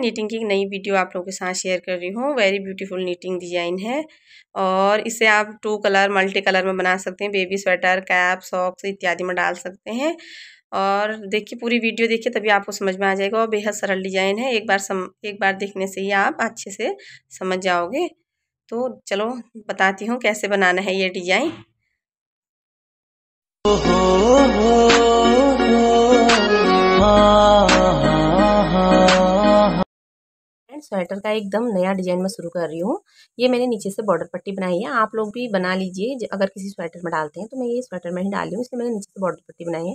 knitting की एक नई वीडियो आप लोगों के साथ शेयर कर रही हूँ वेरी ब्यूटीफुल नीटिंग डिजाइन है और इसे आप टू कलर मल्टी कलर में बना सकते हैं बेबी स्वेटर कैप सॉक्स इत्यादि में डाल सकते हैं और देखिए पूरी वीडियो देखिए तभी आपको समझ में आ जाएगा और बेहद सरल डिजाइन है एक बार सम एक बार देखने से ही आप अच्छे से समझ जाओगे तो चलो बताती हूँ कैसे बनाना है ये डिजाइन स्वेटर का एकदम नया डिजाइन मैं शुरू कर रही हूँ ये मैंने नीचे से बॉर्डर पट्टी बनाई है आप लोग भी बना लीजिए अगर किसी स्वेटर में डालते हैं तो मैं ये स्वेटर में ही डाली हूँ इसलिए मैंने नीचे से बॉर्डर पट्टी बनाई है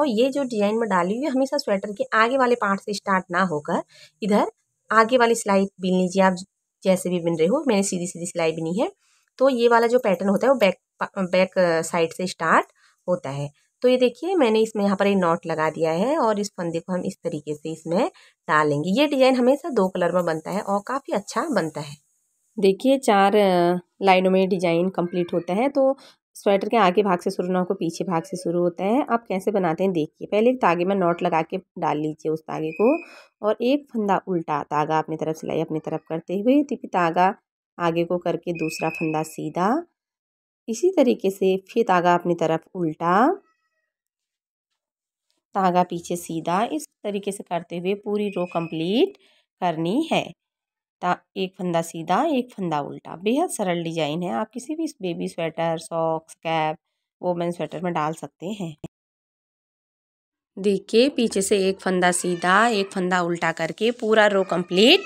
और ये जो डिजाइन में डाली हुई है हमेशा स्वेटर के आगे वाले पार्ट से स्टार्ट ना होकर इधर आगे वाली सिलाई बीन लीजिए आप जैसे भी बिन रहे हो मैंने सीधी सीधी सिलाई बिनी है तो ये वाला जो पैटर्न होता है वो बैक बैक साइड से स्टार्ट होता है तो ये देखिए मैंने इसमें यहाँ पर एक नॉट लगा दिया है और इस फंदे को हम इस तरीके से इसमें डालेंगे ये डिज़ाइन हमेशा दो कलर में बनता है और काफ़ी अच्छा बनता है देखिए चार लाइनों में डिजाइन कंप्लीट होता है तो स्वेटर के आगे भाग से शुरू ना होकर पीछे भाग से शुरू होता है आप कैसे बनाते हैं देखिए पहले एक तागे में नॉट लगा के डाल लीजिए उस तागे को और एक फंदा उल्टा तागा अपनी तरफ सिलाई अपनी तरफ करते हुए फिर तागा आगे को करके दूसरा फंदा सीधा इसी तरीके से फिर तागा अपनी तरफ उल्टा धागा पीछे सीधा इस तरीके से करते हुए पूरी रो कंप्लीट करनी है ता एक फंदा सीधा एक फंदा उल्टा बेहद सरल डिजाइन है आप किसी भी baby sweater socks cap women sweater में डाल सकते हैं देखिए पीछे से एक फंदा सीधा एक फंदा उल्टा करके पूरा रो कंप्लीट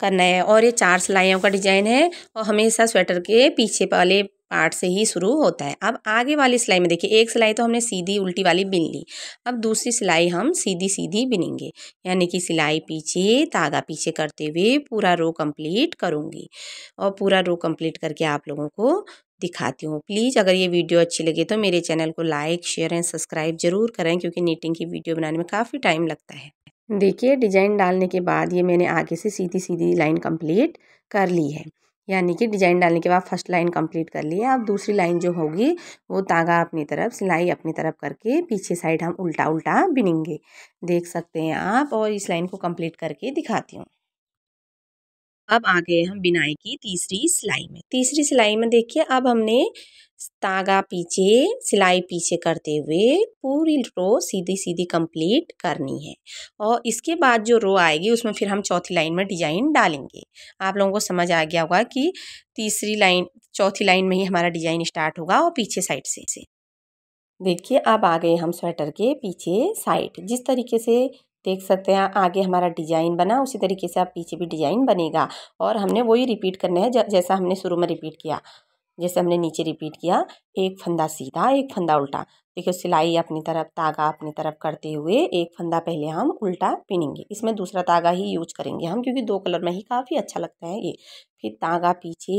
करना है और ये चार सिलाइयों का डिजाइन है और हमेशा स्वेटर के पीछे वाले पार्ट से ही शुरू होता है अब आगे वाली सिलाई में देखिए एक सिलाई तो हमने सीधी उल्टी वाली बिन ली अब दूसरी सिलाई हम सीधी सीधी बिनेंगे यानी कि सिलाई पीछे तागा पीछे करते हुए पूरा रो कंप्लीट करूँगी और पूरा रो कंप्लीट करके आप लोगों को दिखाती हूँ प्लीज़ अगर ये वीडियो अच्छी लगे तो मेरे चैनल को लाइक शेयर एंड सब्सक्राइब जरूर करें क्योंकि नीटिंग की वीडियो बनाने में काफ़ी टाइम लगता है देखिए डिजाइन डालने के बाद ये मैंने आगे से सीधी सीधी लाइन कंप्लीट कर ली है यानी कि डिजाइन डालने के बाद फर्स्ट लाइन कंप्लीट कर लिए अब दूसरी लाइन जो होगी वो तागा अपनी तरफ सिलाई अपनी तरफ करके पीछे साइड हम उल्टा उल्टा बिनेंगे देख सकते हैं आप और इस लाइन को कंप्लीट करके दिखाती हूँ अब आ गए हम बिनाई की तीसरी सिलाई में तीसरी सिलाई में देखिए अब हमने तागा पीछे सिलाई पीछे करते हुए पूरी रो सीधी सीधी कंप्लीट करनी है और इसके बाद जो रो आएगी उसमें फिर हम चौथी लाइन में डिजाइन डालेंगे आप लोगों को समझ आ गया होगा कि तीसरी लाइन चौथी लाइन में ही हमारा डिजाइन स्टार्ट होगा और पीछे साइड से देखिए अब आ गए हम स्वेटर के पीछे साइड जिस तरीके से देख सकते हैं आगे हमारा डिजाइन बना उसी तरीके से आप पीछे भी डिजाइन बनेगा और हमने वही रिपीट करना है जैसा हमने शुरू में रिपीट किया जैसे हमने नीचे रिपीट किया एक फंदा सीधा एक फंदा उल्टा देखिए सिलाई अपनी तरफ तागा अपनी तरफ करते हुए एक फंदा पहले हम उल्टा पिनेंगे इसमें दूसरा तागा ही यूज करेंगे हम क्योंकि दो कलर में ही काफ़ी अच्छा लगता है ये फिर तागा पीछे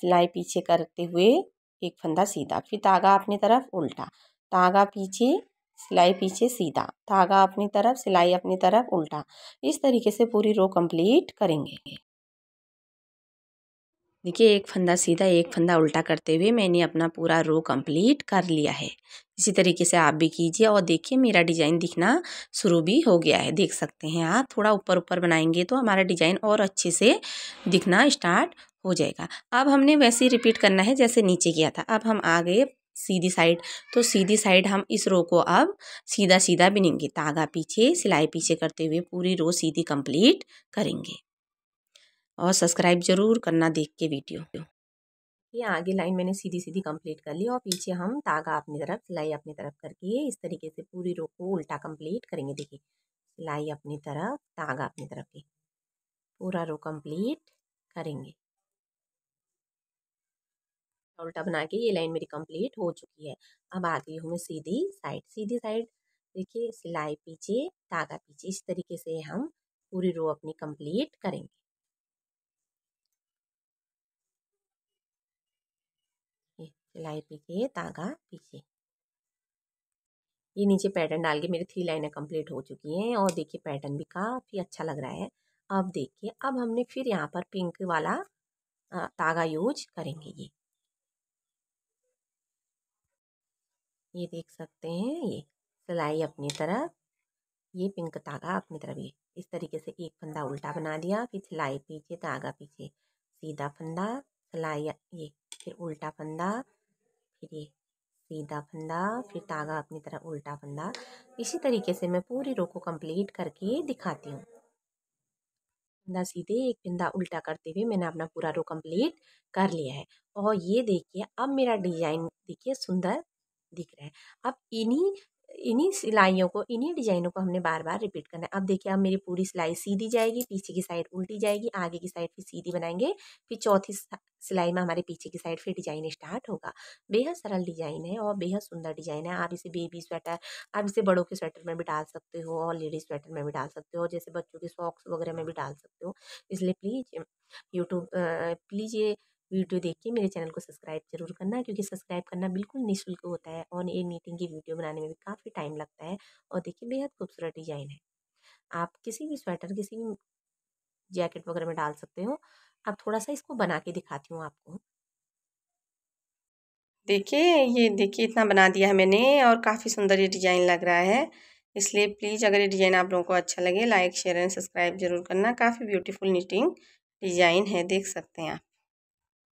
सिलाई पीछे करते हुए एक फंदा सीधा फिर तागा अपनी तरफ उल्टा तागा पीछे सिलाई पीछे सीधा धागा अपनी तरफ सिलाई अपनी तरफ उल्टा इस तरीके से पूरी रो कंप्लीट करेंगे देखिए एक फंदा सीधा एक फंदा उल्टा करते हुए मैंने अपना पूरा रो कंप्लीट कर लिया है इसी तरीके से आप भी कीजिए और देखिए मेरा डिज़ाइन दिखना शुरू भी हो गया है देख सकते हैं आप थोड़ा ऊपर ऊपर बनाएंगे तो हमारा डिज़ाइन और अच्छे से दिखना स्टार्ट हो जाएगा अब हमने वैसे ही रिपीट करना है जैसे नीचे किया था अब हम आगे सीधी साइड तो सीधी साइड हम इस रो को अब सीधा सीधा बिनेंगे तागा पीछे सिलाई पीछे करते हुए पूरी रो सीधी कंप्लीट करेंगे और सब्सक्राइब जरूर करना देख के वीडियो ये आगे लाइन मैंने सीधी सीधी कंप्लीट कर ली और पीछे हम तागा अपनी तरफ सिलाई अपनी तरफ करके इस तरीके से पूरी रो को उल्टा कंप्लीट करेंगे देखिए सिलाई अपनी तरफ तागा अपनी तरफ पूरा रो कंप्लीट करेंगे उल्टा बना के ये लाइन मेरी कंप्लीट हो चुकी है अब आ गई हूँ मैं सीधी साइड सीधी साइड देखिए सिलाई पीछे धागा पीछे इस तरीके से हम पूरी रो अपनी कंप्लीट करेंगे सिलाई पीछे धागा पीछे ये नीचे पैटर्न डाल के मेरी थ्री लाइनें कंप्लीट हो चुकी हैं और देखिए पैटर्न भी काफ़ी अच्छा लग रहा है अब देखिए अब हमने फिर यहाँ पर पिंक वाला तागा यूज करेंगे ये ये देख सकते हैं ये सिलाई अपनी तरफ ये पिंक धागा अपनी तरफ ये इस तरीके से एक फंदा उल्टा बना दिया फिर सिलाई पीछे धागा पीछे सीधा फंदा सिलाई ये फिर उल्टा फंदा फिर ये सीधा फंदा फिर धागा अपनी तरफ उल्टा फंदा इसी तरीके से मैं पूरी रो को कंप्लीट करके दिखाती हूँ फंदा सीधे एक फंदा उल्टा करते हुए मैंने अपना पूरा रो कंप्लीट कर लिया है और ये देखिए अब मेरा डिजाइन देखिए सुंदर दिख रहा है अब इन्हीं इन्हीं सिलाइयों को इन्हीं डिजाइनों को हमने बार बार रिपीट करना है अब देखिए अब मेरी पूरी सिलाई सीधी जाएगी पीछे की साइड उल्टी जाएगी आगे की साइड फिर सीधी बनाएंगे फिर चौथी सिलाई में हमारे पीछे की साइड फिर डिजाइन स्टार्ट होगा बेहद सरल डिजाइन है और बेहद सुंदर डिजाइन है आप इसे बेबी स्वेटर आप इसे बड़ों के स्वेटर में भी डाल सकते हो और लेडीज स्वेटर में भी डाल सकते हो जैसे बच्चों के सॉक्स वगैरह में भी डाल सकते हो इसलिए प्लीज़ यूट्यूब प्लीज़ ये वीडियो देखिए मेरे चैनल को सब्सक्राइब जरूर करना क्योंकि सब्सक्राइब करना बिल्कुल निःशुल्क होता है और ये नीटिंग की वीडियो बनाने में भी काफ़ी टाइम लगता है और देखिए बेहद खूबसूरत डिजाइन है आप किसी भी स्वेटर किसी भी जैकेट वगैरह में डाल सकते हो आप थोड़ा सा इसको बना के दिखाती हूँ आपको देखिए ये देखिए इतना बना दिया है मैंने और काफ़ी सुंदर ये डिज़ाइन लग रहा है इसलिए प्लीज़ अगर ये डिज़ाइन आप लोगों को अच्छा लगे लाइक शेयर एंड सब्सक्राइब जरूर करना काफ़ी ब्यूटीफुल नीटिंग डिज़ाइन है देख सकते हैं आप